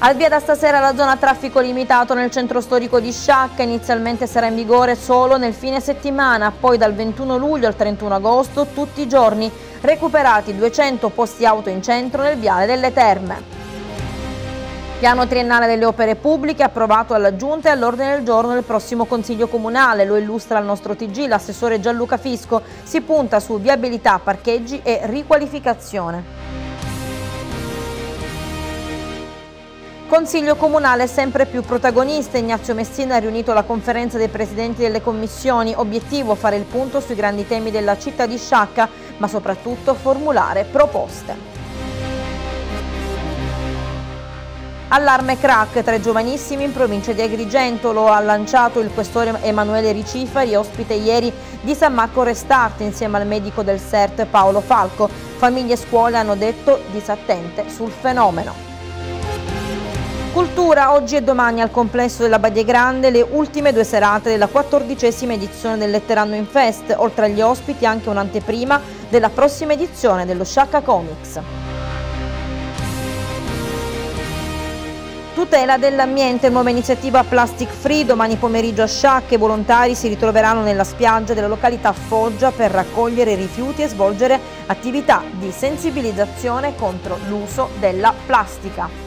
Al via da stasera la zona traffico limitato nel centro storico di Sciacca inizialmente sarà in vigore solo nel fine settimana, poi dal 21 luglio al 31 agosto tutti i giorni, recuperati 200 posti auto in centro nel viale delle Terme. Piano triennale delle opere pubbliche approvato alla Giunta e all'ordine del giorno del prossimo Consiglio Comunale, lo illustra il nostro Tg l'assessore Gianluca Fisco, si punta su viabilità, parcheggi e riqualificazione. Consiglio Comunale sempre più protagonista, Ignazio Messina ha riunito la conferenza dei presidenti delle commissioni, obiettivo fare il punto sui grandi temi della città di Sciacca, ma soprattutto formulare proposte. Allarme crack, tre giovanissimi in provincia di Agrigento, lo ha lanciato il questore Emanuele Ricifari, ospite ieri di San Marco Restart insieme al medico del CERT Paolo Falco. Famiglie e scuole hanno detto disattente sul fenomeno. Cultura, oggi e domani al complesso della Badia Grande le ultime due serate della quattordicesima edizione del Letteranno in Fest, oltre agli ospiti anche un'anteprima della prossima edizione dello Sciacca Comics. Tutela dell'ambiente, nuova iniziativa Plastic Free, domani pomeriggio a Sciacca e volontari si ritroveranno nella spiaggia della località Foggia per raccogliere rifiuti e svolgere attività di sensibilizzazione contro l'uso della plastica.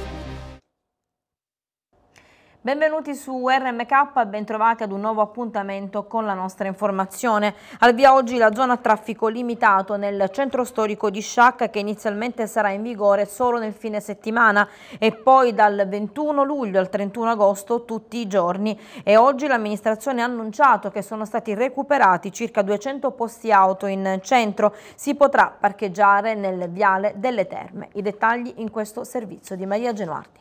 Benvenuti su RMK e bentrovati ad un nuovo appuntamento con la nostra informazione. Al via oggi la zona traffico limitato nel centro storico di Sciacca che inizialmente sarà in vigore solo nel fine settimana e poi dal 21 luglio al 31 agosto tutti i giorni e oggi l'amministrazione ha annunciato che sono stati recuperati circa 200 posti auto in centro. Si potrà parcheggiare nel viale delle terme. I dettagli in questo servizio di Maria Genuardi.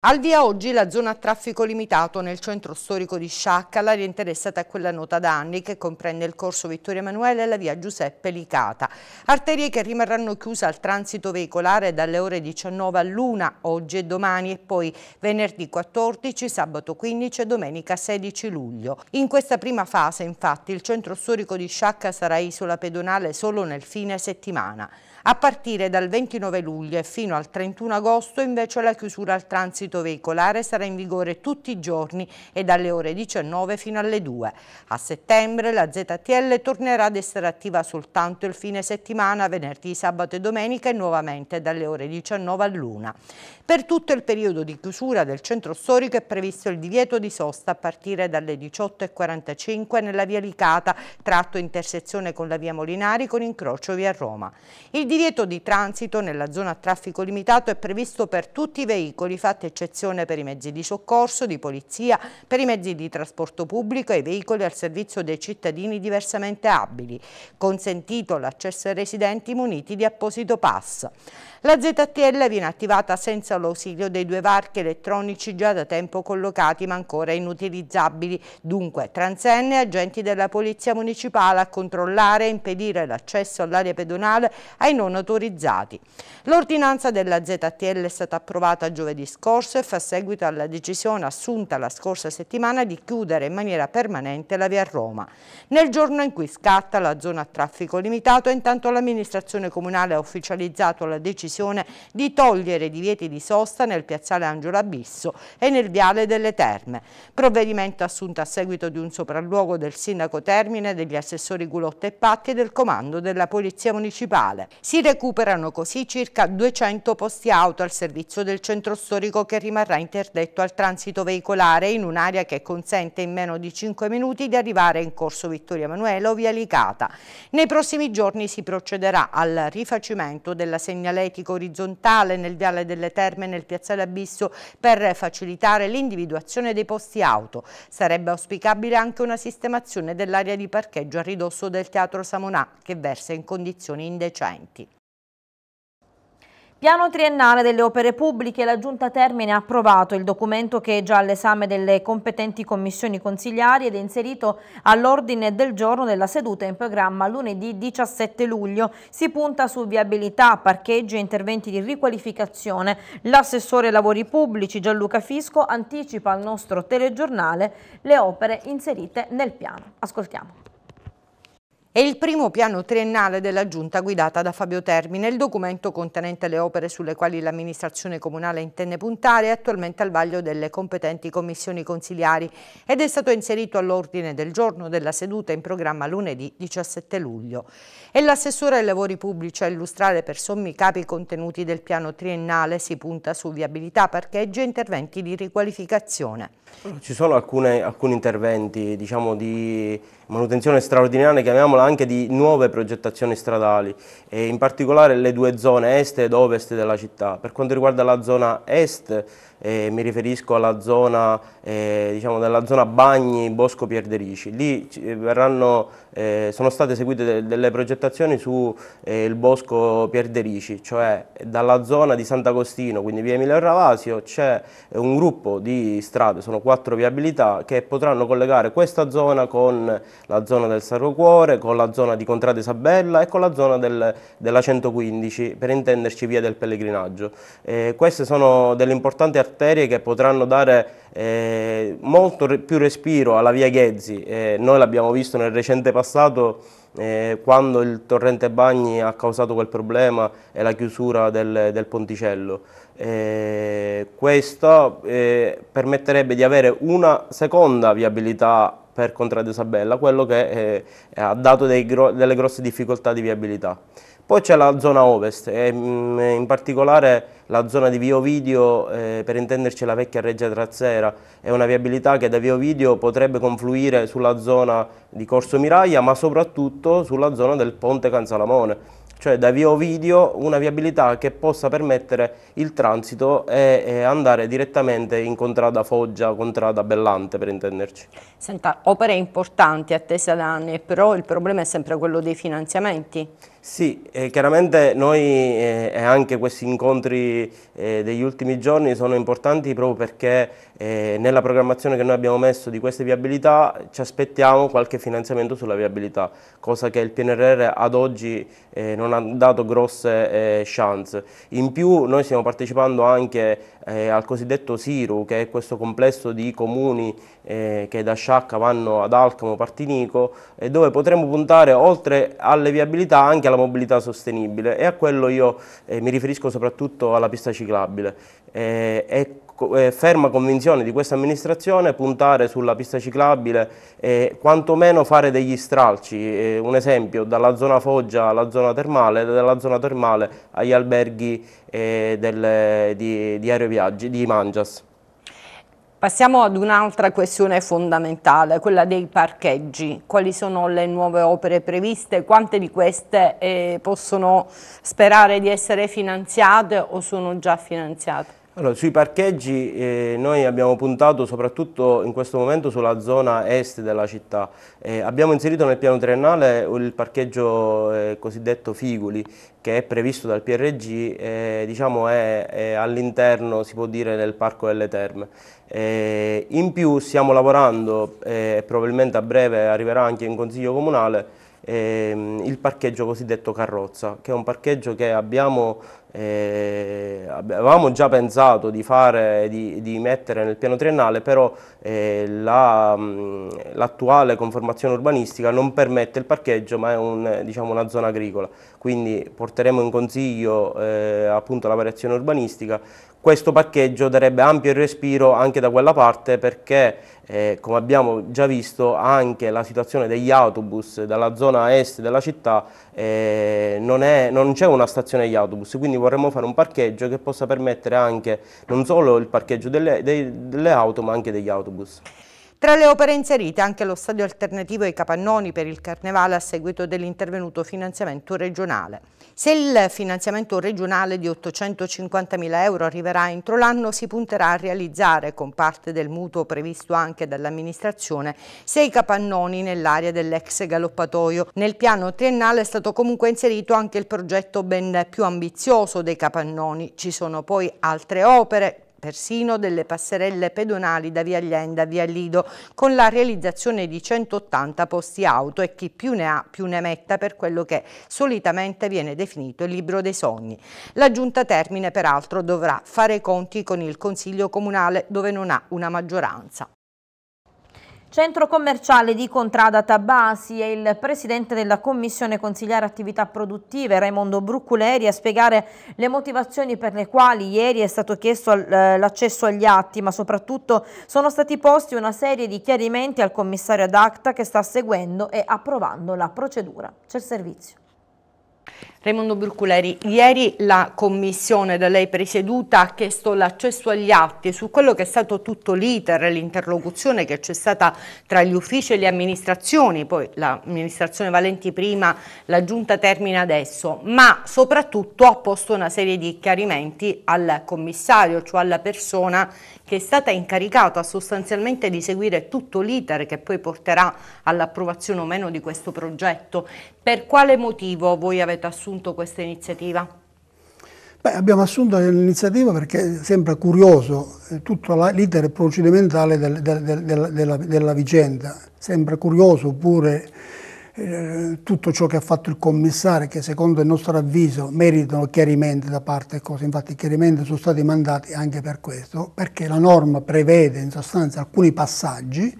Al via oggi la zona a traffico limitato nel centro storico di Sciacca, l'area interessata a quella nota da anni che comprende il corso Vittorio Emanuele e la via Giuseppe Licata. Arterie che rimarranno chiuse al transito veicolare dalle ore 19 all'1 oggi e domani e poi venerdì 14, sabato 15 e domenica 16 luglio. In questa prima fase infatti il centro storico di Sciacca sarà isola pedonale solo nel fine settimana. A partire dal 29 luglio e fino al 31 agosto invece la chiusura al transito veicolare sarà in vigore tutti i giorni e dalle ore 19 fino alle 2. A settembre la ZTL tornerà ad essere attiva soltanto il fine settimana, venerdì, sabato e domenica e nuovamente dalle ore 19 a all'una. Per tutto il periodo di chiusura del centro storico è previsto il divieto di sosta a partire dalle 18.45 nella via Licata, tratto intersezione con la via Molinari con incrocio via Roma. Il divieto di transito nella zona a traffico limitato è previsto per tutti i veicoli, fatta eccezione per i mezzi di soccorso, di polizia, per i mezzi di trasporto pubblico e i veicoli al servizio dei cittadini diversamente abili, consentito l'accesso ai residenti muniti di apposito pass. La ZTL viene attivata senza l'ausilio dei due varchi elettronici già da tempo collocati ma ancora inutilizzabili, dunque transenne e agenti della Polizia Municipale a controllare e impedire l'accesso all'area pedonale ai non autorizzati. L'ordinanza della ZTL è stata approvata giovedì scorso e fa seguito alla decisione assunta la scorsa settimana di chiudere in maniera permanente la via Roma. Nel giorno in cui scatta la zona a traffico limitato, intanto l'amministrazione comunale ha ufficializzato la decisione di togliere i divieti di sosta nel piazzale Angelo Abisso e nel viale delle Terme. Provvedimento assunto a seguito di un sopralluogo del sindaco Termine, degli assessori Gulotta e Patti e del comando della Polizia Municipale. Si recuperano così circa 200 posti auto al servizio del centro storico che rimarrà interdetto al transito veicolare in un'area che consente in meno di 5 minuti di arrivare in corso Vittorio Emanuele o via Licata. Nei prossimi giorni si procederà al rifacimento della segnaletica orizzontale nel Viale delle Terme e nel Piazzale Abisso per facilitare l'individuazione dei posti auto. Sarebbe auspicabile anche una sistemazione dell'area di parcheggio a ridosso del Teatro Samonà che versa in condizioni indecenti. Piano triennale delle opere pubbliche, la Giunta Termine ha approvato il documento che è già all'esame delle competenti commissioni consigliari ed è inserito all'ordine del giorno della seduta in programma lunedì 17 luglio. Si punta su viabilità, parcheggi e interventi di riqualificazione. L'assessore lavori pubblici Gianluca Fisco anticipa al nostro telegiornale le opere inserite nel piano. Ascoltiamo. È il primo piano triennale della Giunta guidata da Fabio Termine. Il documento contenente le opere sulle quali l'amministrazione comunale intende puntare è attualmente al vaglio delle competenti commissioni consiliari ed è stato inserito all'ordine del giorno della seduta in programma lunedì 17 luglio. È l'assessore ai lavori pubblici a illustrare per sommi capi i contenuti del piano triennale. Si punta su viabilità, parcheggio e interventi di riqualificazione. Ci sono alcune, alcuni interventi diciamo, di manutenzione straordinaria, chiamiamola anche di nuove progettazioni stradali, in particolare le due zone est ed ovest della città. Per quanto riguarda la zona est, eh, mi riferisco alla zona, eh, diciamo, della zona Bagni, Bosco Pierderici. Lì eh, verranno, eh, sono state eseguite de delle progettazioni sul eh, bosco Pierderici, cioè dalla zona di Sant'Agostino, quindi via Emilio Ravasio, c'è eh, un gruppo di strade, sono quattro viabilità, che potranno collegare questa zona con la zona del Sarro Cuore, con la zona di Contrade Isabella e con la zona del, della 115, per intenderci via del pellegrinaggio. queste sono delle importanti articolazioni arterie che potranno dare eh, molto re più respiro alla via Ghezzi. Eh, noi l'abbiamo visto nel recente passato eh, quando il torrente Bagni ha causato quel problema e la chiusura del, del ponticello. Eh, questo eh, permetterebbe di avere una seconda viabilità per Contrada Isabella, quello che eh, ha dato gro delle grosse difficoltà di viabilità. Poi c'è la zona ovest, mm, in particolare la zona di Vio Video, eh, per intenderci la vecchia Reggia Trazzera, è una viabilità che da Vio Video potrebbe confluire sulla zona di Corso Miraglia, ma soprattutto sulla zona del Ponte Canzalamone cioè da Vio Video una viabilità che possa permettere il transito e, e, andare direttamente in contrada Foggia, contrada Bellante per intenderci. Senta, opere importanti attese da anni, però il problema è sempre quello dei finanziamenti. Sì, eh, chiaramente noi eh, e eh, anche questi incontri eh, degli ultimi giorni sono importanti proprio perché eh, nella programmazione che noi abbiamo messo di queste viabilità ci aspettiamo qualche finanziamento sulla viabilità, cosa che il PNRR ad oggi eh, non ha dato grosse chance. In più noi stiamo partecipando anche eh, al cosiddetto Siru, che è questo complesso di comuni eh, che da Sciacca vanno ad Alcamo, Partinico, eh, dove potremo puntare oltre alle viabilità anche alla mobilità sostenibile e a quello io eh, mi riferisco soprattutto alla pista ciclabile. Eh, eh, ferma convinzione di questa amministrazione puntare sulla pista ciclabile e quantomeno fare degli stralci, eh, un esempio dalla zona Foggia alla zona termale, dalla zona termale agli alberghi eh, del, di, di Aeroviaggi, di Mangias. Passiamo ad un'altra questione fondamentale, quella dei parcheggi. Quali sono le nuove opere previste? Quante di queste eh, possono sperare di essere finanziate o sono già finanziate? Allora, sui parcheggi eh, noi abbiamo puntato soprattutto in questo momento sulla zona est della città. Eh, abbiamo inserito nel piano triennale il parcheggio eh, cosiddetto Figuli che è previsto dal PRG diciamo è, è all'interno, si può dire, del Parco delle Terme. Eh, in più stiamo lavorando eh, e probabilmente a breve arriverà anche in Consiglio Comunale ehm, il parcheggio cosiddetto carrozza, che è un parcheggio che abbiamo eh, avevamo già pensato di, fare, di, di, mettere nel piano triennale, però eh, mm, l'attuale la, conformazione urbanistica non permette il parcheggio, ma è un, diciamo, una zona agricola. Quindi porteremo in consiglio eh, appunto la variazione urbanistica questo parcheggio darebbe ampio respiro anche da quella parte perché eh, come abbiamo già visto anche la situazione degli autobus dalla zona est della città eh, non, c'è una stazione degli autobus quindi vorremmo fare un parcheggio che possa permettere anche non solo il parcheggio delle, dei, delle auto ma anche degli autobus. Tra le opere inserite anche lo stadio alternativo ai Capannoni per il Carnevale a seguito dell'intervenuto finanziamento regionale. Se il finanziamento regionale di 850.000 euro arriverà entro l'anno, si punterà a realizzare, con parte del mutuo previsto anche dall'amministrazione, sei capannoni nell'area dell'ex galoppatoio. Nel piano triennale è stato comunque inserito anche il progetto ben più ambizioso dei capannoni. Ci sono poi altre opere, persino delle passerelle pedonali da via Allenda a via Lido con la realizzazione di 180 posti auto e chi più ne ha più ne metta per quello che solitamente viene definito il libro dei sogni. La giunta termine peraltro dovrà fare conti con il Consiglio Comunale dove non ha una maggioranza. Centro commerciale di Contrada Tabasi e il presidente della commissione consigliare attività produttive Raimondo Brucculeri a spiegare le motivazioni per le quali ieri è stato chiesto eh, l'accesso agli atti ma soprattutto sono stati posti una serie di chiarimenti al commissario ad acta che sta seguendo e approvando la procedura. C'è il servizio. Raimondo Burculeri, ieri la commissione da lei presieduta ha chiesto l'accesso agli atti su quello che è stato tutto l'iter, l'interlocuzione che c'è stata tra gli uffici e le amministrazioni, poi l'amministrazione Valenti prima, la giunta termina adesso, ma soprattutto ha posto una serie di chiarimenti al commissario, cioè alla persona che è stata incaricata sostanzialmente di seguire tutto l'iter che poi porterà all'approvazione o meno di questo progetto. Per quale motivo voi avete avete assunto questa iniziativa? Beh, abbiamo assunto l'iniziativa perché sembra curioso eh, tutto l'iter procedimentale del, del, del, della, della, della, vicenda, sembra curioso pure eh, tutto ciò che ha fatto il commissario che secondo il nostro avviso meritano chiarimenti da parte cose, infatti chiarimenti sono stati mandati anche per questo, perché la norma prevede in sostanza alcuni passaggi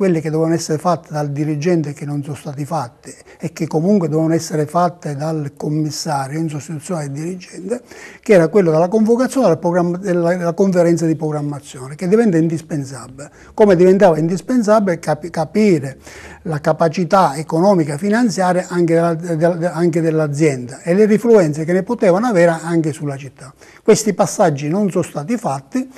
quelle che dovevano essere fatte dal dirigente che non sono state fatte e che comunque dovevano essere fatte dal commissario in sostituzione del dirigente, che era quello della convocazione della, della conferenza di programmazione, che diventa indispensabile. Come diventava indispensabile cap capire la capacità economica e finanziaria anche dell'azienda e le rifluenze che ne potevano avere anche sulla città. Questi passaggi non sono stati fatti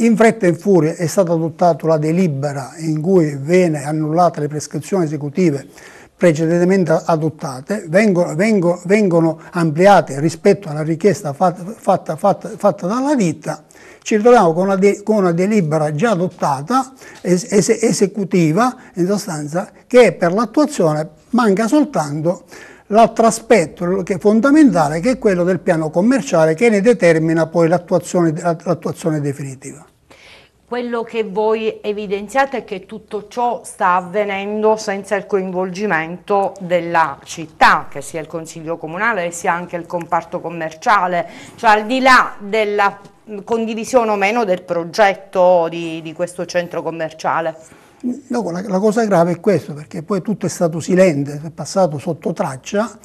in fretta e in furia è stata adottata la delibera in cui viene annullata le prescrizioni esecutive precedentemente adottate, vengono, vengono, vengono ampliate rispetto alla richiesta fatta, fatta, fatta, fatta dalla ditta, ci ritroviamo con una, de, con una delibera già adottata, es, es, esecutiva in sostanza, che per l'attuazione manca soltanto l'altro aspetto che è fondamentale che è quello del piano commerciale che ne determina poi l'attuazione definitiva quello che voi evidenziate è che tutto ciò sta avvenendo senza il coinvolgimento della città, che sia il Consiglio Comunale, che sia anche il comparto commerciale, cioè al di là della condivisione o meno del progetto di, di questo centro commerciale. No, la, la cosa grave è questo, perché poi tutto è stato silente, è passato sotto traccia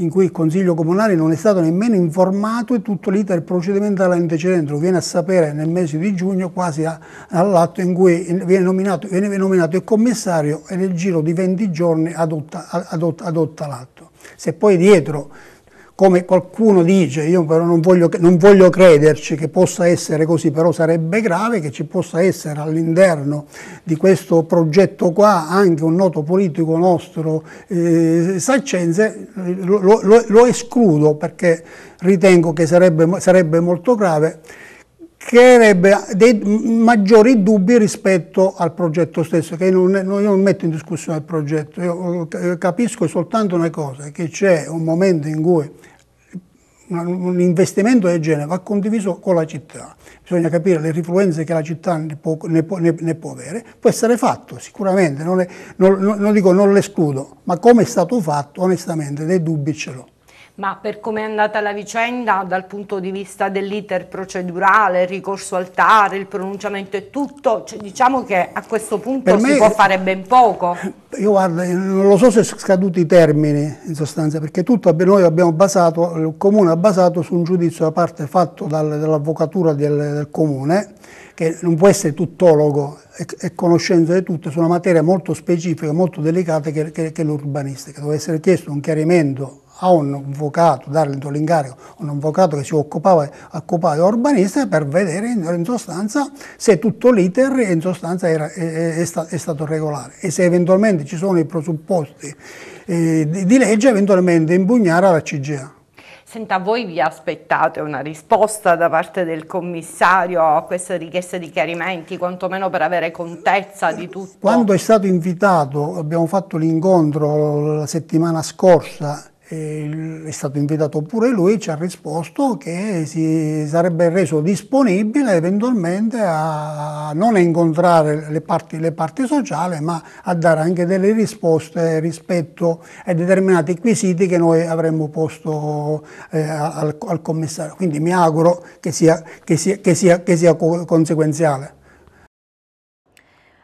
in cui il Consiglio Comunale non è stato nemmeno informato e tutto l'iter procedimentale antecedente lo viene a sapere nel mese di giugno quasi all'atto in cui viene nominato, viene nominato, il commissario e nel giro di 20 giorni adotta, adotta, adotta l'atto. Se poi dietro come qualcuno dice, io però non voglio, non voglio, crederci che possa essere così, però sarebbe grave che ci possa essere all'interno di questo progetto qua anche un noto politico nostro eh, saccense, lo, lo, lo, escludo perché ritengo che sarebbe, sarebbe molto grave creerebbe dei maggiori dubbi rispetto al progetto stesso, che non, io non metto in discussione il progetto, io eh, capisco soltanto una cosa, che c'è un momento in cui un investimento del genere va condiviso con la città, bisogna capire le rifluenze che la città ne può, ne può, ne può avere, può essere fatto sicuramente, non, è, non, non, non dico non l'escludo, ma come è stato fatto onestamente dei dubbi ce l'ho. Ma per come è andata la vicenda dal punto di vista dell'iter procedurale, il ricorso al TAR, il pronunciamento e tutto, cioè, diciamo che a questo punto per si può fare ben poco. Io guarda, eh, non lo so se sono scaduti i termini in sostanza, perché tutto noi abbiamo basato, il comune ha basato su un giudizio da parte fatto dal, dall'avvocatura del, del comune, che non può essere tuttologo e, conoscenza di tutto, su una materia molto specifica, molto delicata che, che, che è l'urbanistica. Deve essere chiesto un chiarimento a un avvocato, darle l'incarico a un avvocato che si occupava, occupava di urbanistica per vedere in, sostanza se tutto l'iter in sostanza era, è, è, stato regolare e se eventualmente ci sono i presupposti eh, di, di legge eventualmente impugnare alla CGA. Senta, voi vi aspettate una risposta da parte del commissario a queste richieste di chiarimenti, quantomeno per avere contezza di tutto? Quando è stato invitato, abbiamo fatto l'incontro la settimana scorsa è stato invitato pure lui, ci ha risposto che si sarebbe reso disponibile eventualmente a non incontrare le parti, le parti sociali, ma a dare anche delle risposte rispetto ai determinati quesiti che noi avremmo posto eh, al, al, commissario. Quindi mi auguro che sia, che sia, che sia, che sia conseguenziale.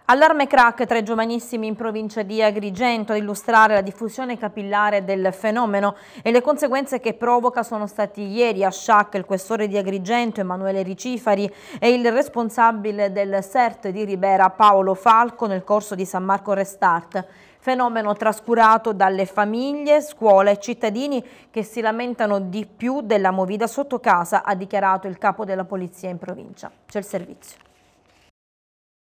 Allarme crack tra i giovanissimi in provincia di Agrigento a illustrare la diffusione capillare del fenomeno e le conseguenze che provoca sono stati ieri a Sciac il questore di Agrigento Emanuele Ricifari e il responsabile del CERT di Ribera Paolo Falco nel corso di San Marco Restart fenomeno trascurato dalle famiglie, scuole e cittadini che si lamentano di più della movida sotto casa, ha dichiarato il capo della polizia in provincia. C'è il servizio.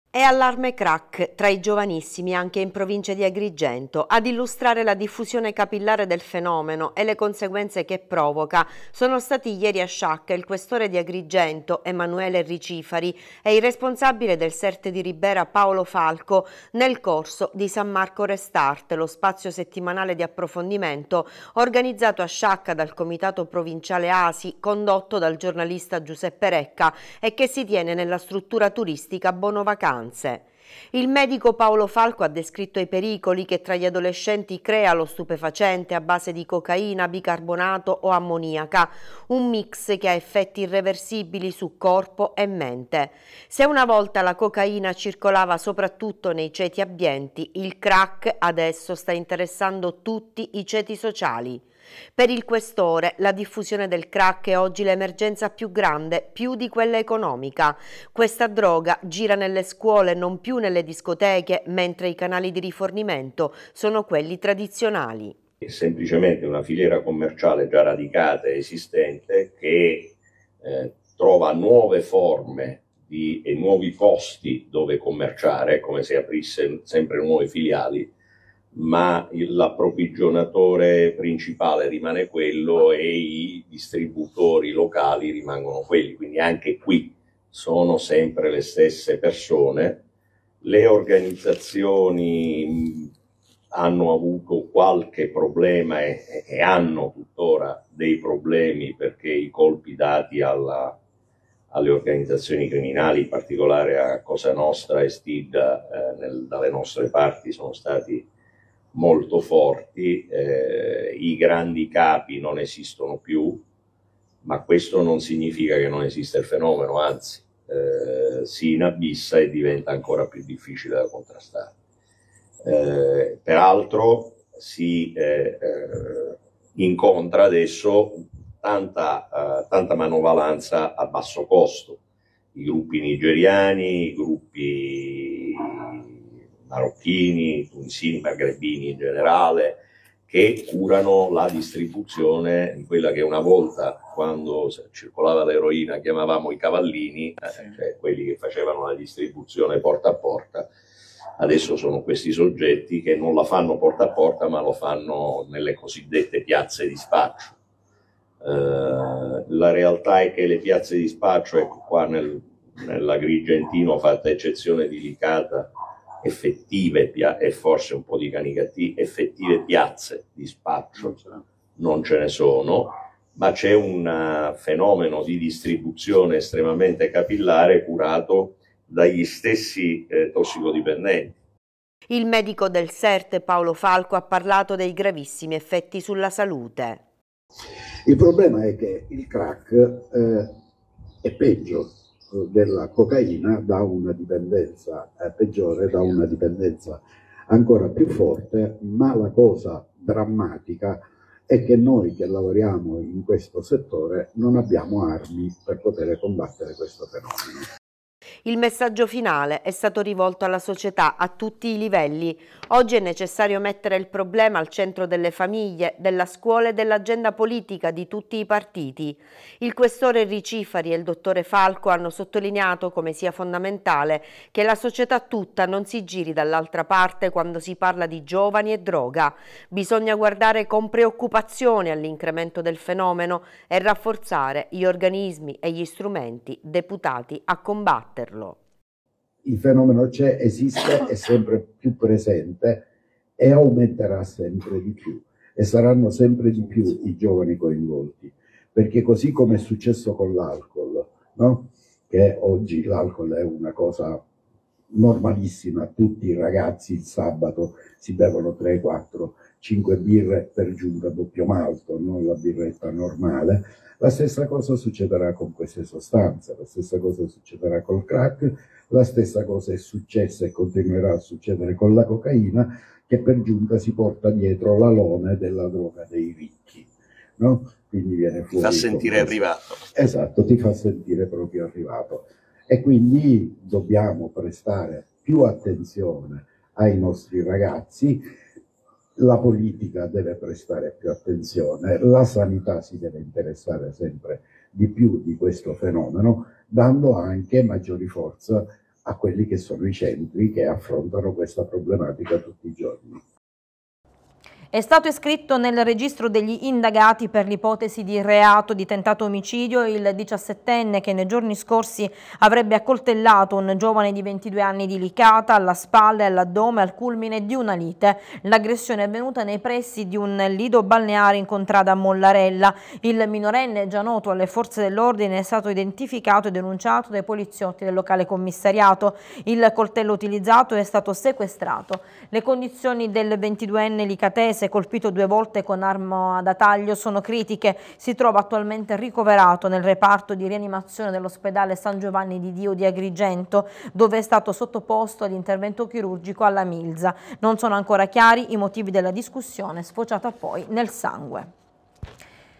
È allarme crack tra i giovanissimi anche in provincia di Agrigento. Ad illustrare la diffusione capillare del fenomeno e le conseguenze che provoca sono stati ieri a Sciacca il questore di Agrigento Emanuele Ricifari e il responsabile del CERT di Ribera Paolo Falco nel corso di San Marco Restart, lo spazio settimanale di approfondimento organizzato a Sciacca dal Comitato Provinciale ASI condotto dal giornalista Giuseppe Recca e che si tiene nella struttura turistica Bonovacanza sostanze. Il medico Paolo Falco ha descritto i pericoli che tra gli adolescenti crea lo stupefacente a base di cocaina, bicarbonato o ammoniaca, un mix che ha effetti irreversibili su corpo e mente. Se una volta la cocaina circolava soprattutto nei ceti abbienti, il crack adesso sta interessando tutti i ceti sociali. Per il questore, la diffusione del crack è oggi l'emergenza più grande, più di quella economica. Questa droga gira nelle scuole, non più nelle discoteche, mentre i canali di rifornimento sono quelli tradizionali. È semplicemente una filiera commerciale già radicata e esistente che eh, trova nuove forme di, e nuovi posti dove commerciare, come se aprisse sempre nuove filiali ma l'approvvigionatore principale rimane quello e i distributori locali rimangono quelli, quindi anche qui sono sempre le stesse persone. Le organizzazioni hanno avuto qualche problema e, e hanno tuttora dei problemi perché i colpi dati alla, alle organizzazioni criminali, in particolare a Cosa Nostra e Stid eh, dalle nostre parti, sono stati molto forti, eh, i grandi capi non esistono più, ma questo non significa che non esista il fenomeno, anzi eh, si inabissa e diventa ancora più difficile da contrastare. Eh, peraltro si eh, eh, incontra adesso tanta, eh, tanta manovalanza a basso costo, i gruppi nigeriani, i gruppi marocchini, tunisini, magrebini in generale, che curano la distribuzione di quella che una volta, quando circolava l'eroina, chiamavamo i cavallini, eh, cioè quelli che facevano la distribuzione porta a porta. Adesso sono questi soggetti che non la fanno porta a porta, ma lo fanno nelle cosiddette piazze di spaccio. Eh, la realtà è che le piazze di spaccio, ecco qua nel, nella fatta eccezione di Licata, effettive, e forse un po' di canicati, effettive piazze di spaccio non ce ne sono, ma c'è un eh, fenomeno di distribuzione estremamente capillare curato dagli stessi eh, tossicodipendenti. Il medico del CERT Paolo Falco ha parlato dei gravissimi effetti sulla salute. Il problema è che il crack eh, è peggio della cocaina da una dipendenza eh, peggiore, da una dipendenza ancora più forte, ma la cosa drammatica è che noi che lavoriamo in questo settore non abbiamo armi per poter combattere questo fenomeno. Il messaggio finale è stato rivolto alla società a tutti i livelli, Oggi è necessario mettere il problema al centro delle famiglie, della scuola e dell'agenda politica di tutti i partiti. Il questore Ricifari e il dottore Falco hanno sottolineato come sia fondamentale che la società tutta non si giri dall'altra parte quando si parla di giovani e droga. Bisogna guardare con preoccupazione all'incremento del fenomeno e rafforzare gli organismi e gli strumenti deputati a combatterlo il fenomeno c'è, esiste, è sempre più presente e aumenterà sempre di più e saranno sempre di più i giovani coinvolti, perché così come è successo con l'alcol, no? che oggi l'alcol è una cosa normalissima, tutti i ragazzi il sabato si bevono 3-4 5 birre per giù doppio malto, non la birretta normale. La stessa cosa succederà con queste sostanze, la stessa cosa succederà col crack, la stessa cosa è successa e continuerà a succedere con la cocaina, che per giunta si porta dietro l'alone della droga dei ricchi. No? Quindi viene fuori. Ti fa sentire arrivato. Esatto, ti fa sentire proprio arrivato. E quindi dobbiamo prestare più attenzione ai nostri ragazzi la politica deve prestare più attenzione, la sanità si deve interessare sempre di più di questo fenomeno, dando anche maggiori forza a quelli che sono i centri che affrontano questa problematica tutti i giorni. È stato iscritto nel registro degli indagati per l'ipotesi di reato di tentato omicidio il 17enne che nei giorni scorsi avrebbe accoltellato un giovane di 22 anni di Licata alla spalla e all'addome al culmine di una lite. L'aggressione è avvenuta nei pressi di un lido balneare in contrada a Mollarella. Il minorenne, già noto alle forze dell'ordine, è stato identificato e denunciato dai poliziotti del locale commissariato. Il coltello utilizzato è stato sequestrato. Le condizioni del 22enne Licatese milanese, colpito due volte con arma da taglio, sono critiche. Si trova attualmente ricoverato nel reparto di rianimazione dell'ospedale San Giovanni di Dio di Agrigento, dove è stato sottoposto ad intervento chirurgico alla Milza. Non sono ancora chiari i motivi della discussione, sfociata poi nel sangue.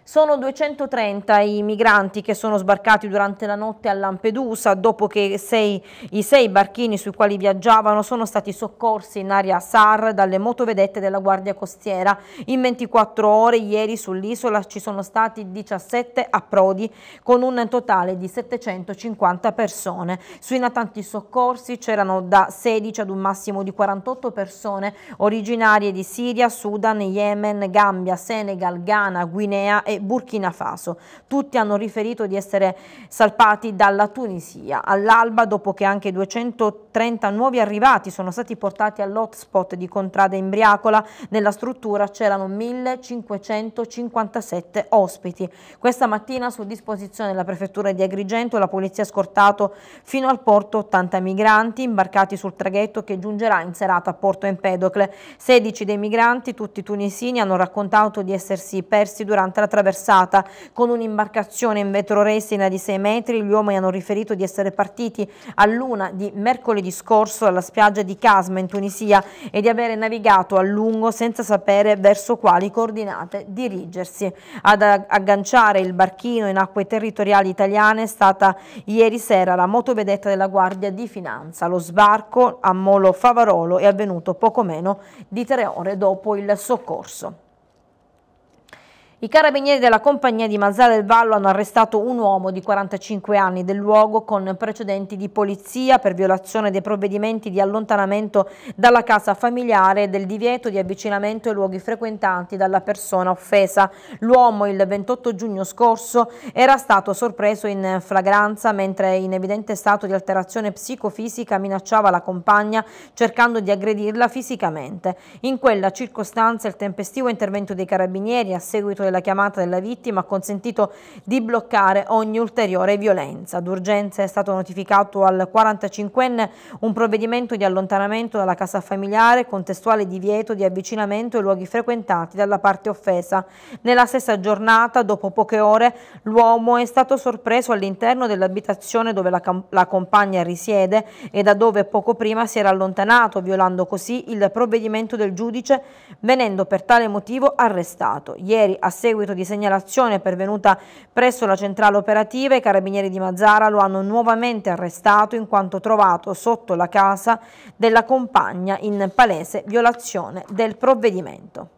Sono 230 i migranti che sono sbarcati durante la notte a Lampedusa dopo che sei, i sei barchini sui quali viaggiavano sono stati soccorsi in area SAR dalle motovedette della Guardia Costiera. In 24 ore ieri sull'isola ci sono stati 17 approdi con un totale di 750 persone. Sui natanti soccorsi c'erano da 16 ad un massimo di 48 persone originarie di Siria, Sudan, Yemen, Gambia, Senegal, Ghana, Guinea e Burkina Faso. Tutti hanno riferito di essere salpati dalla Tunisia. All'alba, dopo che anche 230 nuovi arrivati sono stati portati all'hotspot di Contrada Imbriacola, nella struttura c'erano 1557 ospiti. Questa mattina su disposizione della prefettura di Agrigento la polizia ha scortato fino al porto 80 migranti imbarcati sul traghetto che giungerà in serata a Porto Empedocle. 16 dei migranti, tutti tunisini, hanno raccontato di essersi persi durante la traversa traversata. Con un'imbarcazione in vetro resina di 6 metri gli uomini hanno riferito di essere partiti a luna di mercoledì scorso alla spiaggia di Casma in Tunisia e di avere navigato a lungo senza sapere verso quali coordinate dirigersi. Ad agganciare il barchino in acque territoriali italiane è stata ieri sera la motovedetta della Guardia di Finanza. Lo sbarco a Molo Favarolo è avvenuto poco meno di tre ore dopo il soccorso. I carabinieri della compagnia di Mazzara del Vallo hanno arrestato un uomo di 45 anni del luogo con precedenti di polizia per violazione dei provvedimenti di allontanamento dalla casa familiare e del divieto di avvicinamento ai luoghi frequentati dalla persona offesa. L'uomo il 28 giugno scorso era stato sorpreso in flagranza mentre in evidente stato di alterazione psicofisica minacciava la compagna cercando di aggredirla fisicamente. In quella circostanza il tempestivo intervento dei carabinieri a seguito della chiamata della vittima ha consentito di bloccare ogni ulteriore violenza. D'urgenza è stato notificato al 45enne un provvedimento di allontanamento dalla casa familiare con testuale divieto di avvicinamento ai luoghi frequentati dalla parte offesa. Nella stessa giornata, dopo poche ore, l'uomo è stato sorpreso all'interno dell'abitazione dove la, la compagna risiede e da dove poco prima si era allontanato, violando così il provvedimento del giudice, venendo per tale motivo arrestato. Ieri a seguito di segnalazione pervenuta presso la centrale operativa, i carabinieri di Mazzara lo hanno nuovamente arrestato in quanto trovato sotto la casa della compagna in palese violazione del provvedimento.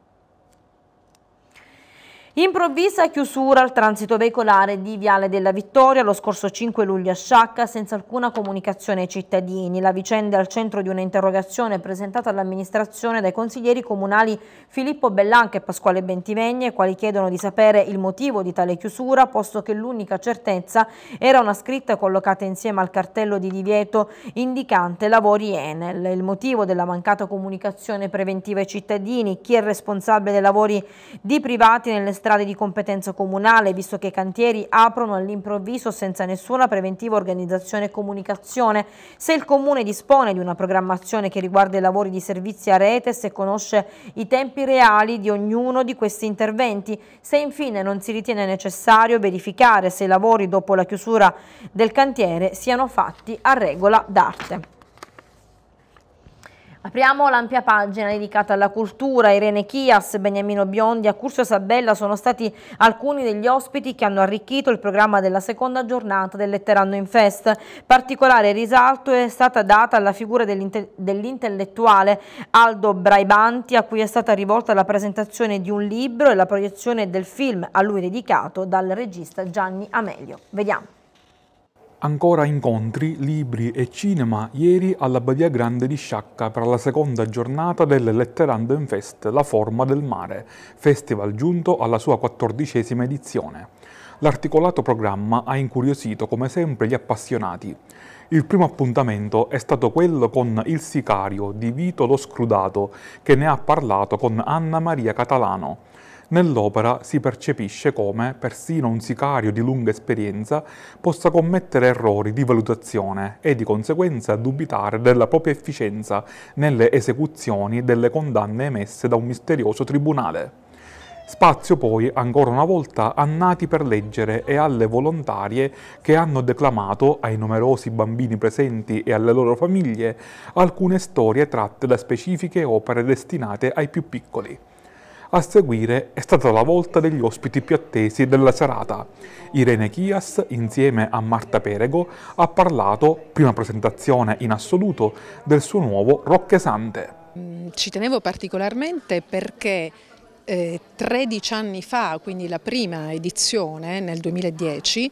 Improvvisa chiusura al transito veicolare di Viale della Vittoria lo scorso 5 luglio a Sciacca senza alcuna comunicazione ai cittadini. La vicenda è al centro di un'interrogazione presentata all'amministrazione dai consiglieri comunali Filippo Bellanca e Pasquale Bentivegne, quali chiedono di sapere il motivo di tale chiusura, posto che l'unica certezza era una scritta collocata insieme al cartello di divieto indicante lavori Enel. Il motivo della mancata comunicazione preventiva ai cittadini, chi è responsabile dei lavori di privati nelle strade di competenza comunale, visto che i cantieri aprono all'improvviso senza nessuna preventiva organizzazione e comunicazione. Se il Comune dispone di una programmazione che riguarda i lavori di servizi a rete, se conosce i tempi reali di ognuno di questi interventi, se infine non si ritiene necessario verificare se i lavori dopo la chiusura del cantiere siano fatti a regola d'arte. Apriamo l'ampia pagina dedicata alla cultura. Irene Chias, Beniamino Biondi, a Curso Sabella sono stati alcuni degli ospiti che hanno arricchito il programma della seconda giornata del Letteranno in Fest. Particolare risalto è stata data alla figura dell'intellettuale Aldo Braibanti, a cui è stata rivolta la presentazione di un libro e la proiezione del film a lui dedicato dal regista Gianni Amelio. Vediamo. Ancora incontri, libri e cinema ieri alla Badia Grande di Sciacca per la seconda giornata del Letterandum Fest La Forma del Mare, festival giunto alla sua quattordicesima edizione. L'articolato programma ha incuriosito come sempre gli appassionati. Il primo appuntamento è stato quello con Il sicario di Vito Lo Scrudato, che ne ha parlato con Anna Maria Catalano nell'opera si percepisce come persino un sicario di lunga esperienza possa commettere errori di valutazione e di conseguenza dubitare della propria efficienza nelle esecuzioni delle condanne emesse da un misterioso tribunale. Spazio poi ancora una volta a nati per leggere e alle volontarie che hanno declamato ai numerosi bambini presenti e alle loro famiglie alcune storie tratte da specifiche opere destinate ai più piccoli. A seguire è stata la volta degli ospiti più attesi della serata. Irene Chias, insieme a Marta Perego, ha parlato, prima presentazione in assoluto, del suo nuovo Rocche Sante. Mm, ci tenevo particolarmente perché 13 eh, anni fa, quindi la prima edizione nel 2010,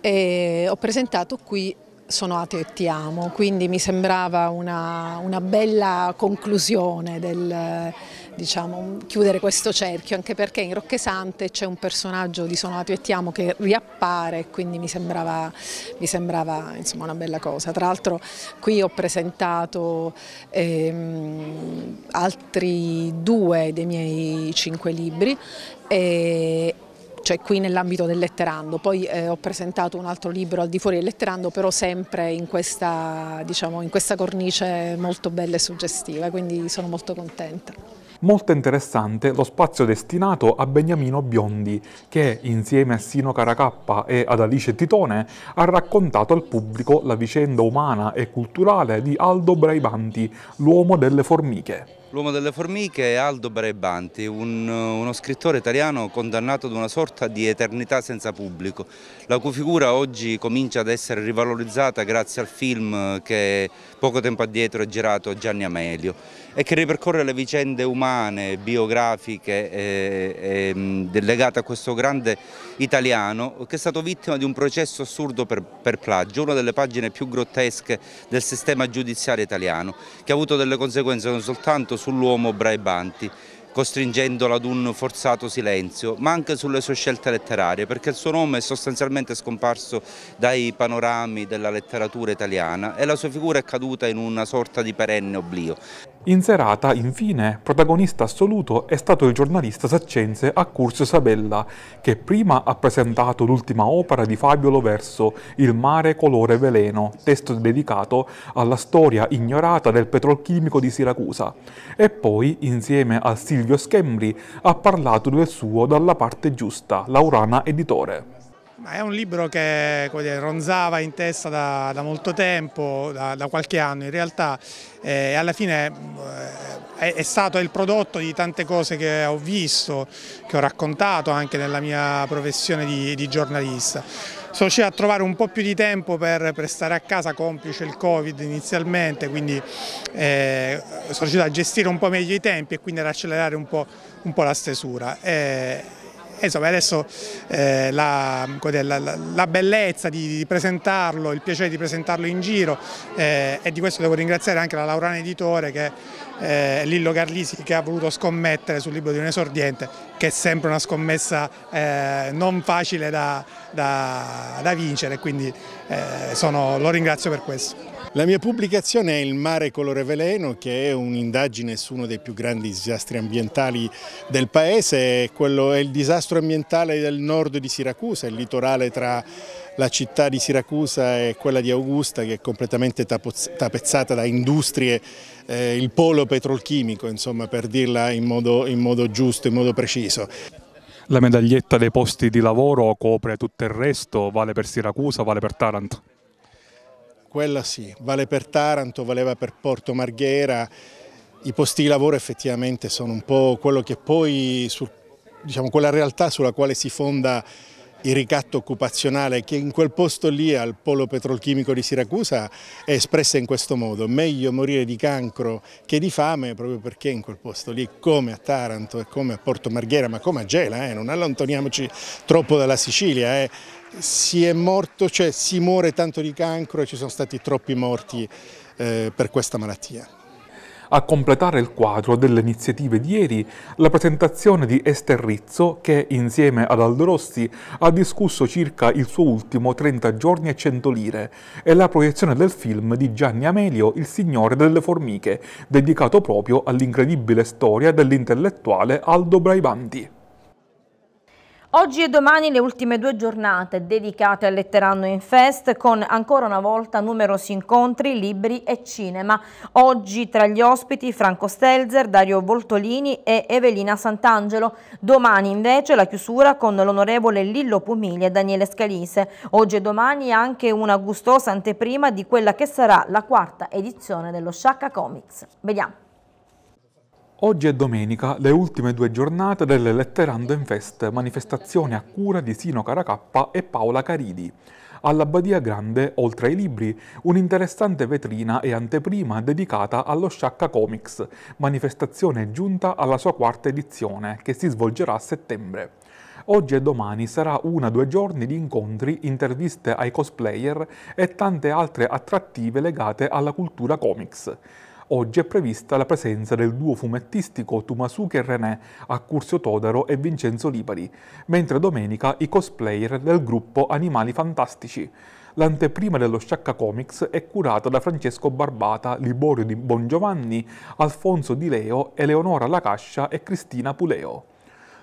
eh, ho presentato qui sono ateo e ti amo, quindi mi sembrava una, una bella conclusione del, diciamo, chiudere questo cerchio, anche perché in Rocche Sante c'è un personaggio di Sonato e Tiamo che riappare, quindi mi sembrava, mi sembrava insomma, una bella cosa. Tra l'altro qui ho presentato ehm, altri due dei miei cinque libri, e, cioè qui nell'ambito del letterando, poi eh, ho presentato un altro libro al di fuori del letterando però sempre in questa, diciamo, in questa cornice molto bella e suggestiva, quindi sono molto contenta. Molto interessante lo spazio destinato a Beniamino Biondi, che insieme a Sino Caracappa e ad Alice Titone ha raccontato al pubblico la vicenda umana e culturale di Aldo Braibanti, l'uomo delle formiche. L'uomo delle formiche è Aldo Braibanti, un, uno scrittore italiano condannato ad una sorta di eternità senza pubblico, la cui figura oggi comincia ad essere rivalorizzata grazie al film che poco tempo addietro è girato Gianni Amelio e che ripercorre le vicende umane, biografiche eh, eh, legate a questo grande italiano che è stato vittima di un processo assurdo per, per plagio, una delle pagine più grottesche del sistema giudiziario italiano che ha avuto delle conseguenze non soltanto sull'uomo Braibanti costringendolo ad un forzato silenzio, ma anche sulle sue scelte letterarie, perché il suo nome è sostanzialmente scomparso dai panorami della letteratura italiana e la sua figura è caduta in una sorta di perenne oblio. In serata, infine, protagonista assoluto è stato il giornalista saccense Accurso Sabella, che prima ha presentato l'ultima opera di Fabio Loverso, Il mare colore veleno, testo dedicato alla storia ignorata del petrolchimico di Siracusa, e poi, insieme a Silvio Schembri, ha parlato del suo Dalla parte giusta, Laurana editore. Ma è un libro che dire, ronzava in testa da, da molto tempo, da, da, qualche anno in realtà, e eh, alla fine eh, è, è, stato il prodotto di tante cose che ho visto, che ho raccontato anche nella mia professione di, di giornalista. Sono riuscito a trovare un po' più di tempo per, per stare a casa, complice il Covid inizialmente, quindi eh, sono riuscito a gestire un po' meglio i tempi e quindi ad accelerare un po', un po la stesura. Eh, insomma, adesso eh, la, la, la, bellezza di, di, presentarlo, il piacere di presentarlo in giro eh, e di questo devo ringraziare anche la Laurana Editore che eh, Lillo Carlisi che ha voluto scommettere sul libro di un esordiente che è sempre una scommessa eh, non facile da, da, da vincere quindi eh, sono, lo ringrazio per questo. La mia pubblicazione è Il mare colore veleno che è un'indagine su uno dei più grandi disastri ambientali del paese, quello è il disastro ambientale del nord di Siracusa, il litorale tra la città di Siracusa e quella di Augusta che è completamente tappezzata da industrie, eh, il polo petrolchimico insomma, per dirla in modo, in modo giusto, in modo preciso. La medaglietta dei posti di lavoro copre tutto il resto, vale per Siracusa, vale per Taranto? Quella sì, vale per Taranto, valeva per Porto Marghera, i posti di lavoro effettivamente sono un po' quello che poi, su, diciamo, quella realtà sulla quale si fonda il ricatto occupazionale che in quel posto lì al polo petrolchimico di Siracusa è espressa in questo modo, meglio morire di cancro che di fame proprio perché in quel posto lì come a Taranto e come a Porto Marghera ma come a Gela, eh, non allontaniamoci troppo dalla Sicilia, eh, si è morto, cioè si muore tanto di cancro e ci sono stati troppi morti eh, per questa malattia. A completare il quadro delle iniziative di ieri, la presentazione di Ester Rizzo, che insieme ad Aldo Rossi ha discusso circa il suo ultimo 30 giorni e 100 lire, e la proiezione del film di Gianni Amelio Il Signore delle Formiche, dedicato proprio all'incredibile storia dell'intellettuale Aldo Braibanti. Oggi e domani le ultime due giornate dedicate al Letteranno in Fest con ancora una volta numerosi incontri, libri e cinema. Oggi tra gli ospiti Franco Stelzer, Dario Voltolini e Evelina Sant'Angelo. Domani invece la chiusura con l'onorevole Lillo Pumiglia e Daniele Scalise. Oggi e domani anche una gustosa anteprima di quella che sarà la quarta edizione dello Sciacca Comics. Vediamo. Oggi è domenica, le ultime due giornate delle Letterando Fest, manifestazione a cura di Sino Caracappa e Paola Caridi. Alla Badia Grande, oltre ai libri, un'interessante vetrina e anteprima dedicata allo Sciacca Comics, manifestazione giunta alla sua quarta edizione, che si svolgerà a settembre. Oggi e domani sarà una o due giorni di incontri, interviste ai cosplayer e tante altre attrattive legate alla cultura comics. Oggi è prevista la presenza del duo fumettistico Tumasuke René, Accursio Todaro e Vincenzo Lipari, mentre domenica i cosplayer del gruppo Animali Fantastici. L'anteprima dello Sciacca Comics è curata da Francesco Barbata, Liborio di Bongiovanni, Alfonso Di Leo, Eleonora Lacascia e Cristina Puleo.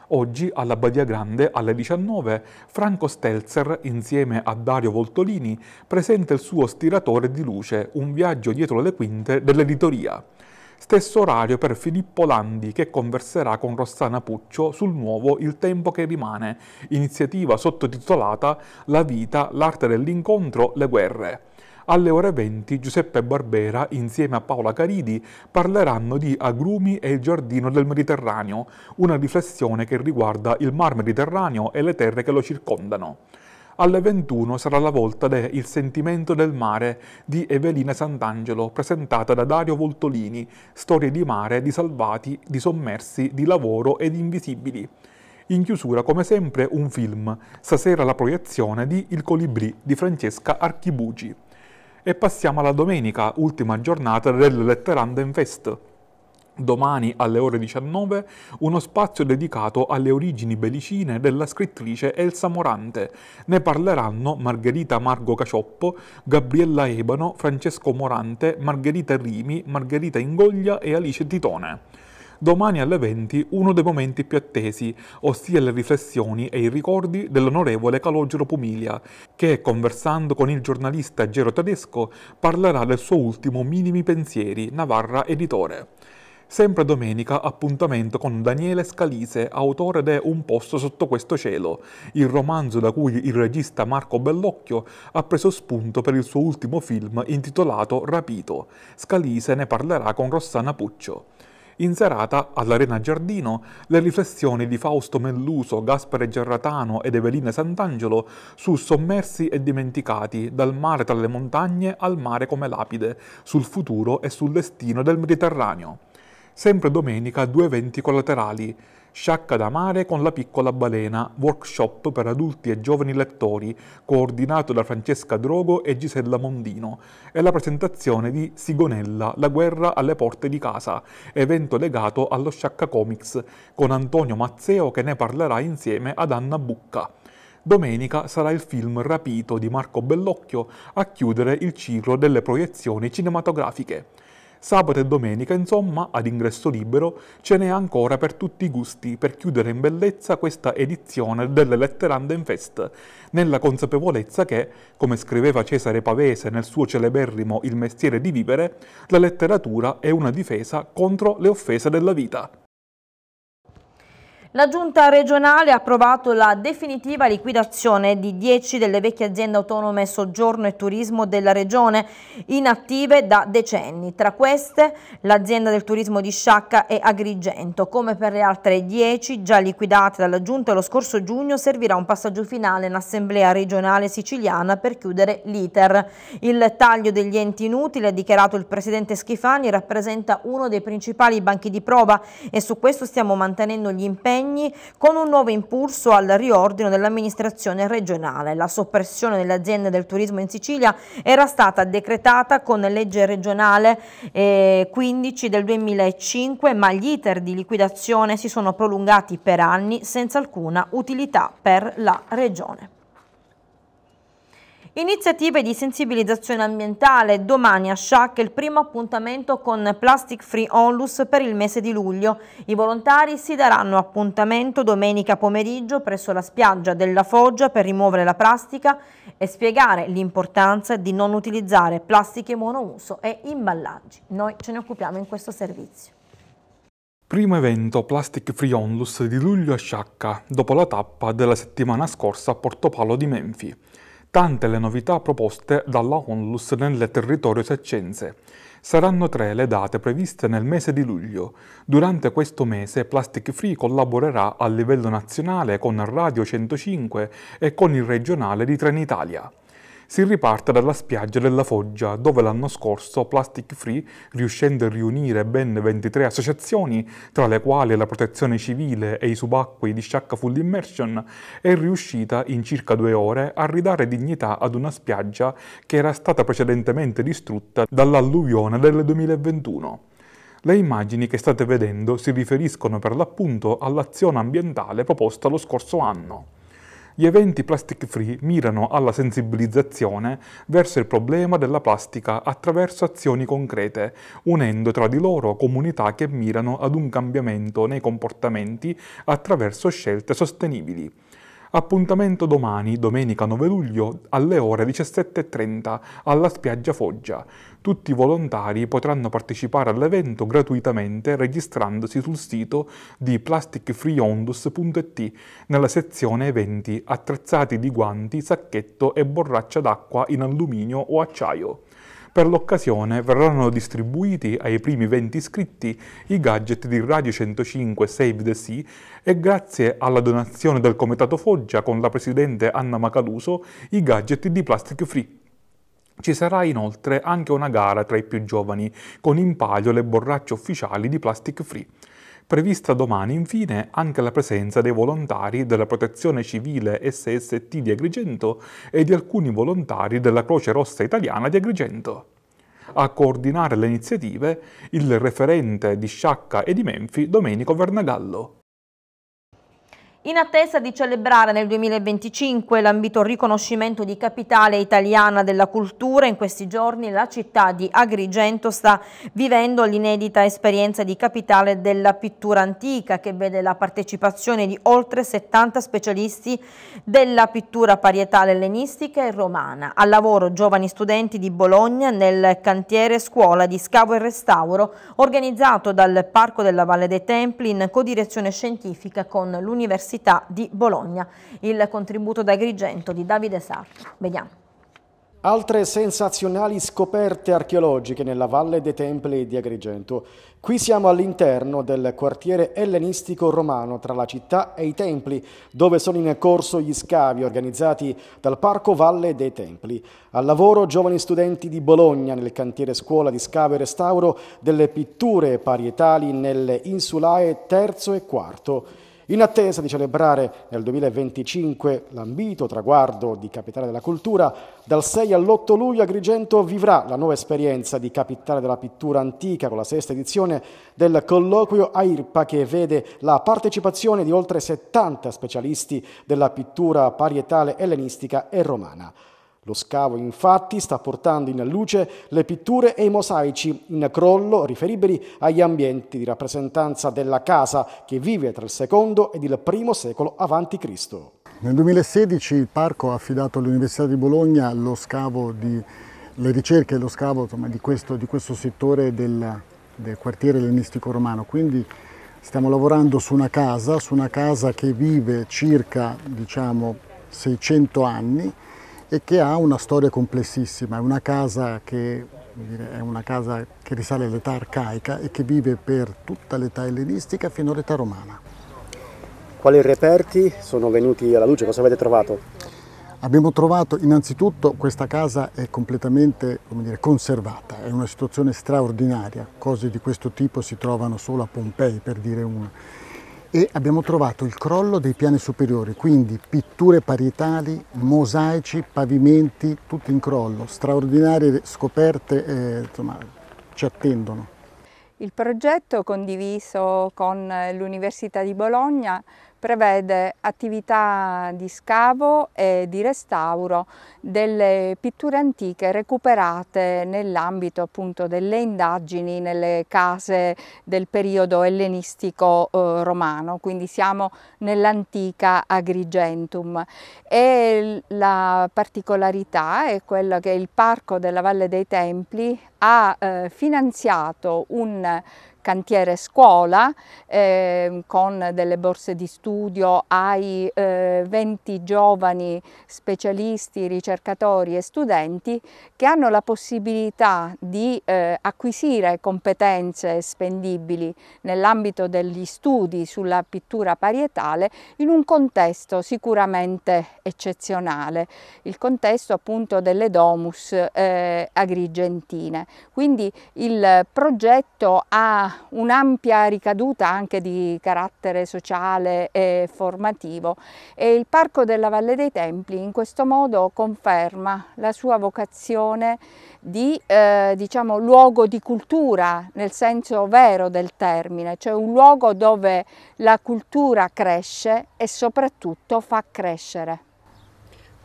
Oggi alla Badia Grande alle 19 Franco Stelzer insieme a Dario Voltolini presenta il suo stiratore di luce, un viaggio dietro le quinte dell'editoria. Stesso orario per Filippo Landi che converserà con Rossana Puccio sul nuovo Il tempo che rimane, iniziativa sottotitolata La vita, l'arte dell'incontro, le guerre. Alle ore 20 Giuseppe Barbera, insieme a Paola Caridi, parleranno di agrumi e il giardino del Mediterraneo, una riflessione che riguarda il Mar Mediterraneo e le terre che lo circondano. Alle 21 sarà la volta de Il sentimento del mare di Evelina Sant'Angelo, presentata da Dario Voltolini, storie di mare, di salvati, di sommersi, di lavoro e di invisibili. In chiusura, come sempre, un film. Stasera la proiezione di Il colibrì di Francesca Archibugi e passiamo alla domenica, ultima giornata del Letterando Invest. Domani alle ore 19 uno spazio dedicato alle origini belicine della scrittrice Elsa Morante. Ne parleranno Margherita Margo Cacioppo, Gabriella Ebano, Francesco Morante, Margherita Rimi, Margherita Ingoglia e Alice Titone domani alle 20 uno dei momenti più attesi, ossia le riflessioni e i ricordi dell'onorevole Calogero Pumiglia, che conversando con il giornalista Gero Tedesco parlerà del suo ultimo Minimi Pensieri, Navarra Editore. Sempre domenica appuntamento con Daniele Scalise, autore de Un posto sotto questo cielo, il romanzo da cui il regista Marco Bellocchio ha preso spunto per il suo ultimo film intitolato Rapito. Scalise ne parlerà con Rossana Puccio in serata all'Arena Giardino, le riflessioni di Fausto Melluso, Gaspare Gerratano ed Evelina Sant'Angelo su sommersi e dimenticati, dal mare tra le montagne al mare come lapide, sul futuro e sul destino del Mediterraneo. Sempre domenica due eventi collaterali, Sciacca da mare con la piccola balena, workshop per adulti e giovani lettori, coordinato da Francesca Drogo e Gisella Mondino, e la presentazione di Sigonella, la guerra alle porte di casa, evento legato allo Sciacca Comics, con Antonio Mazzeo che ne parlerà insieme ad Anna Bucca. Domenica sarà il film Rapito di Marco Bellocchio a chiudere il ciclo delle proiezioni cinematografiche. Sabato e domenica, insomma, ad ingresso libero, ce n'è ancora per tutti i gusti per chiudere in bellezza questa edizione delle Letterande Fest, nella consapevolezza che, come scriveva Cesare Pavese nel suo celeberrimo Il mestiere di vivere, la letteratura è una difesa contro le offese della vita. La giunta regionale ha approvato la definitiva liquidazione di 10 delle vecchie aziende autonome soggiorno e turismo della regione inattive da decenni. Tra queste l'azienda del turismo di Sciacca e Agrigento. Come per le altre 10 già liquidate dalla giunta lo scorso giugno servirà un passaggio finale in assemblea regionale siciliana per chiudere l'iter. Il taglio degli enti inutili, ha dichiarato il presidente Schifani, rappresenta uno dei principali banchi di prova e su questo stiamo mantenendo gli impegni impegni con un nuovo impulso al riordino dell'amministrazione regionale. La soppressione delle aziende del turismo in Sicilia era stata decretata con legge regionale 15 eh, del 2005, ma gli iter di liquidazione si sono prolungati per anni senza alcuna utilità per la regione. Iniziative di sensibilizzazione ambientale, domani a Sciac il primo appuntamento con Plastic Free Onlus per il mese di luglio. I volontari si daranno appuntamento domenica pomeriggio presso la spiaggia della Foggia per rimuovere la plastica e spiegare l'importanza di non utilizzare plastiche monouso e imballaggi. Noi ce ne occupiamo in questo servizio. Primo evento Plastic Free Onlus di luglio a Sciacca, dopo la tappa della settimana scorsa a Portopalo di Menfi tante le novità proposte dalla Onlus nel territorio seccense. Saranno tre le date previste nel mese di luglio. Durante questo mese Plastic Free collaborerà a livello nazionale con Radio 105 e con il regionale di Trenitalia si riparte dalla spiaggia della Foggia, dove l'anno scorso Plastic Free, riuscendo a riunire ben 23 associazioni, tra le quali la Protezione Civile e i subacquei di Sciacca Full Immersion, è riuscita in circa due ore a ridare dignità ad una spiaggia che era stata precedentemente distrutta dall'alluvione del 2021. Le immagini che state vedendo si riferiscono per l'appunto all'azione ambientale proposta lo scorso anno. Gli eventi plastic free mirano alla sensibilizzazione verso il problema della plastica attraverso azioni concrete, unendo tra di loro comunità che mirano ad un cambiamento nei comportamenti attraverso scelte sostenibili. Appuntamento domani, domenica 9 luglio, alle ore 17.30 alla spiaggia Foggia. Tutti i volontari potranno partecipare all'evento gratuitamente registrandosi sul sito di plasticfreeondus.it nella sezione eventi attrezzati di guanti, sacchetto e borraccia d'acqua in alluminio o acciaio. Per l'occasione verranno distribuiti ai primi 20 iscritti i gadget di Radio 105 Save the Sea e grazie alla donazione del Comitato Foggia con la presidente Anna Macaluso i gadget di Plastic Free. Ci sarà inoltre anche una gara tra i più giovani, con in palio le borracce ufficiali di Plastic Free prevista domani infine anche la presenza dei volontari della Protezione Civile SST di Agrigento e di alcuni volontari della Croce Rossa Italiana di Agrigento. A coordinare le iniziative il referente di Sciacca e di Menfi Domenico Vernagallo in attesa di celebrare nel 2025 l'ambito riconoscimento di capitale italiana della cultura, in questi giorni la città di Agrigento sta vivendo l'inedita esperienza di capitale della pittura antica che vede la partecipazione di oltre 70 specialisti della pittura parietale ellenistica e romana. Al lavoro giovani studenti di Bologna nel cantiere scuola di scavo e restauro organizzato dal Parco della Valle dei Templi in codirezione scientifica con l'Università dell'Università di Bologna. Il contributo da Agrigento di Davide Sarto. Vediamo. Altre sensazionali scoperte archeologiche nella Valle dei Templi di Agrigento. Qui siamo all'interno del quartiere ellenistico romano tra la città e i templi, dove sono in corso gli scavi organizzati dal Parco Valle dei Templi. Al lavoro giovani studenti di Bologna nel cantiere scuola di scavo e restauro delle pitture parietali nelle insulae terzo e quarto. In attesa di celebrare nel 2025 l'ambito traguardo di capitale della cultura, dal 6 all'8 luglio Agrigento vivrà la nuova esperienza di capitale della pittura antica con la sesta edizione del colloquio AIRPA che vede la partecipazione di oltre 70 specialisti della pittura parietale ellenistica e romana. Lo scavo infatti sta portando in luce le pitture e i mosaici in crollo riferibili agli ambienti di rappresentanza della casa che vive tra il secondo ed il primo secolo a.C. Nel 2016 il parco ha affidato all'Università di Bologna lo scavo di, le ricerche e lo scavo insomma, di, questo, di, questo, settore del, del quartiere ellenistico romano. Quindi stiamo lavorando su una casa, su una casa che vive circa diciamo, 600 anni e che ha una storia complessissima, è una casa che, è una casa che risale all'età arcaica e che vive per tutta l'età ellenistica fino all'età romana. Quali reperti sono venuti alla luce? Cosa avete trovato? Abbiamo trovato innanzitutto questa casa è completamente dire, conservata, è una situazione straordinaria, cose di questo tipo si trovano solo a Pompei per dire una e abbiamo trovato il crollo dei piani superiori, quindi pitture parietali, mosaici, pavimenti, tutto in crollo, straordinarie scoperte eh, insomma, ci attendono. Il progetto condiviso con l'Università di Bologna prevede attività di scavo e di restauro delle pitture antiche recuperate nell'ambito appunto delle indagini nelle case del periodo ellenistico eh, romano, quindi siamo nell'antica Agrigentum e la particolarità è quella che il Parco della Valle dei Templi ha eh, finanziato un cantiere scuola eh, con delle borse di studio ai eh, 20 giovani specialisti, ricercatori e studenti che hanno la possibilità di eh, acquisire competenze spendibili nell'ambito degli studi sulla pittura parietale in un contesto sicuramente eccezionale, il contesto appunto delle domus eh, agrigentine. Quindi il progetto ha un'ampia ricaduta anche di carattere sociale e formativo e il Parco della Valle dei Templi in questo modo conferma la sua vocazione di eh, diciamo, luogo di cultura nel senso vero del termine, cioè un luogo dove la cultura cresce e soprattutto fa crescere.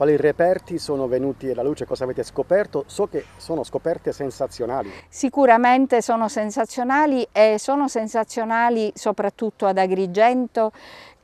Quali reperti sono venuti alla luce? Cosa avete scoperto? So che sono scoperte sensazionali. Sicuramente sono sensazionali e sono sensazionali soprattutto ad Agrigento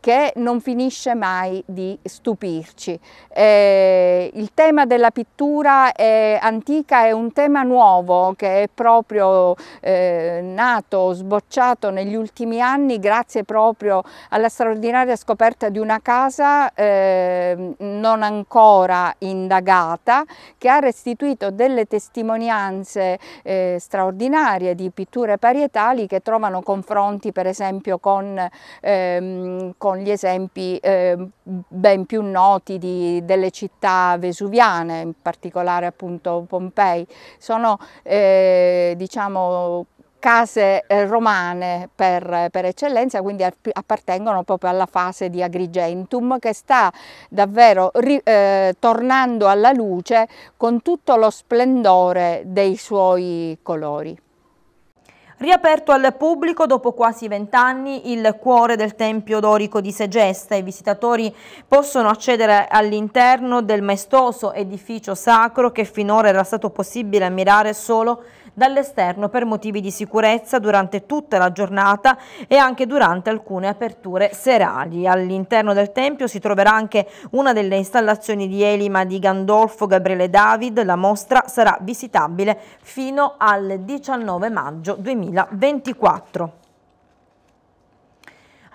che non finisce mai di stupirci. Eh, il tema della pittura è antica è un tema nuovo che è proprio eh, nato, sbocciato negli ultimi anni grazie proprio alla straordinaria scoperta di una casa eh, non ancora indagata che ha restituito delle testimonianze eh, straordinarie di pitture parietali che trovano confronti per esempio con, ehm, con con gli esempi eh, ben più noti di, delle città vesuviane, in particolare appunto Pompei. Sono eh, diciamo case eh, romane per, per, eccellenza, quindi appartengono proprio alla fase di Agrigentum che sta davvero ri, eh, tornando alla luce con tutto lo splendore dei suoi colori. Riaperto al pubblico dopo quasi vent'anni il cuore del Tempio Dorico di Segesta. I visitatori possono accedere all'interno del maestoso edificio sacro che finora era stato possibile ammirare solo dall'esterno per motivi di sicurezza durante tutta la giornata e anche durante alcune aperture serali. All'interno del tempio si troverà anche una delle installazioni di Elima di Gandolfo Gabriele David. La mostra sarà visitabile fino al 19 maggio 2024.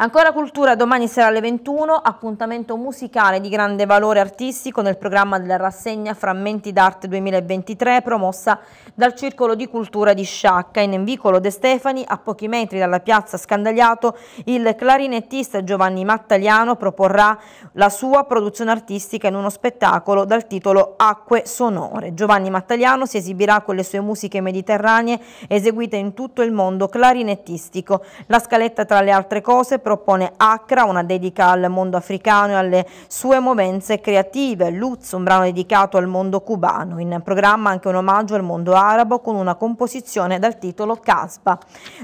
Ancora cultura domani sera alle 21, appuntamento musicale di grande valore artistico nel programma della rassegna Frammenti d'arte 2023 promossa dal Circolo di Cultura di Sciacca. In vicolo De Stefani, a pochi metri dalla piazza Scandagliato, il clarinettista Giovanni Mattagliano proporrà la sua produzione artistica in uno spettacolo dal titolo Acque Sonore. Giovanni Mattagliano si esibirà con le sue musiche mediterranee eseguite in tutto il mondo clarinettistico. La scaletta tra le altre cose propone Accra, una dedica al mondo africano e alle sue movenze creative, Lutz, un brano dedicato al mondo cubano, in programma anche un omaggio al mondo arabo con una composizione dal titolo Caspa.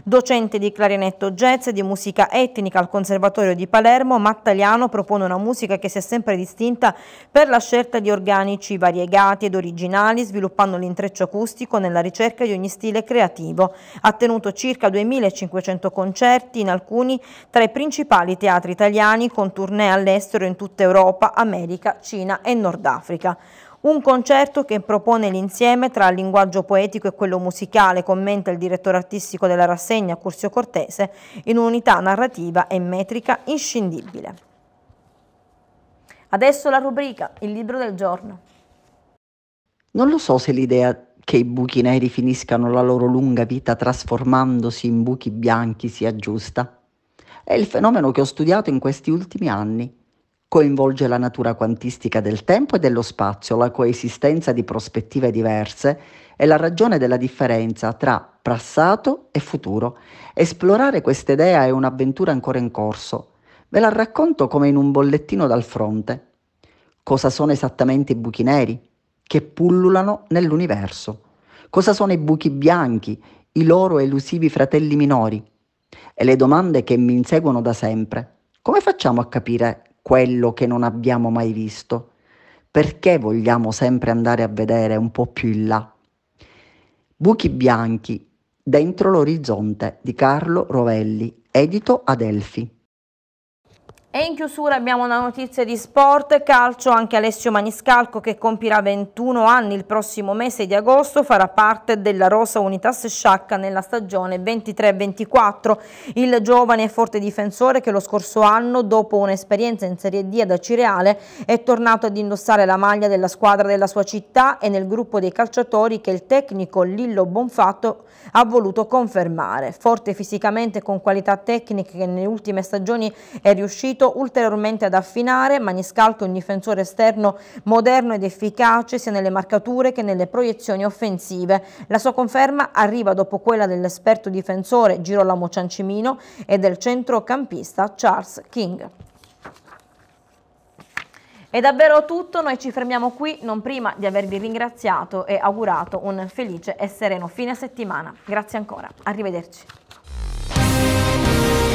Docente di clarinetto jazz e di musica etnica al Conservatorio di Palermo, Mattaliano propone una musica che si è sempre distinta per la scelta di organici variegati ed originali, sviluppando l'intreccio acustico nella ricerca di ogni stile creativo. Ha tenuto circa 2500 concerti, in alcuni tra i principali teatri italiani con tournée all'estero in tutta Europa, America, Cina e Nord Africa. Un concerto che propone l'insieme tra il linguaggio poetico e quello musicale, commenta il direttore artistico della rassegna Curzio Cortese, in un'unità narrativa e metrica inscindibile. Adesso la rubrica, il libro del giorno. Non lo so se l'idea che i buchi neri finiscano la loro lunga vita trasformandosi in buchi bianchi sia giusta. È il fenomeno che ho studiato in questi ultimi anni. Coinvolge la natura quantistica del tempo e dello spazio, la coesistenza di prospettive diverse e la ragione della differenza tra passato e futuro. Esplorare questa idea è un'avventura ancora in corso. Ve la racconto come in un bollettino dal fronte. Cosa sono esattamente i buchi neri che pullulano nell'universo? Cosa sono i buchi bianchi, i loro elusivi fratelli minori? E le domande che mi inseguono da sempre. Come facciamo a capire quello che non abbiamo mai visto? Perché vogliamo sempre andare a vedere un po' più in là? Buchi bianchi dentro l'orizzonte di Carlo Rovelli, edito ad Elfi. E in chiusura abbiamo una notizia di sport, calcio, anche Alessio Maniscalco che compirà 21 anni il prossimo mese di agosto farà parte della Rosa Unitas Sciacca nella stagione 23-24. Il giovane e forte difensore che lo scorso anno dopo un'esperienza in Serie D ad Acireale è tornato ad indossare la maglia della squadra della sua città e nel gruppo dei calciatori che il tecnico Lillo Bonfatto ha voluto confermare. Forte fisicamente con qualità tecniche che nelle ultime stagioni è riuscito tutto ulteriormente ad affinare, Maniscalco è un difensore esterno moderno ed efficace sia nelle marcature che nelle proiezioni offensive. La sua conferma arriva dopo quella dell'esperto difensore Girolamo Ciancimino e del centrocampista Charles King. È davvero tutto, noi ci fermiamo qui non prima di avervi ringraziato e augurato un felice e sereno fine settimana. Grazie ancora, arrivederci.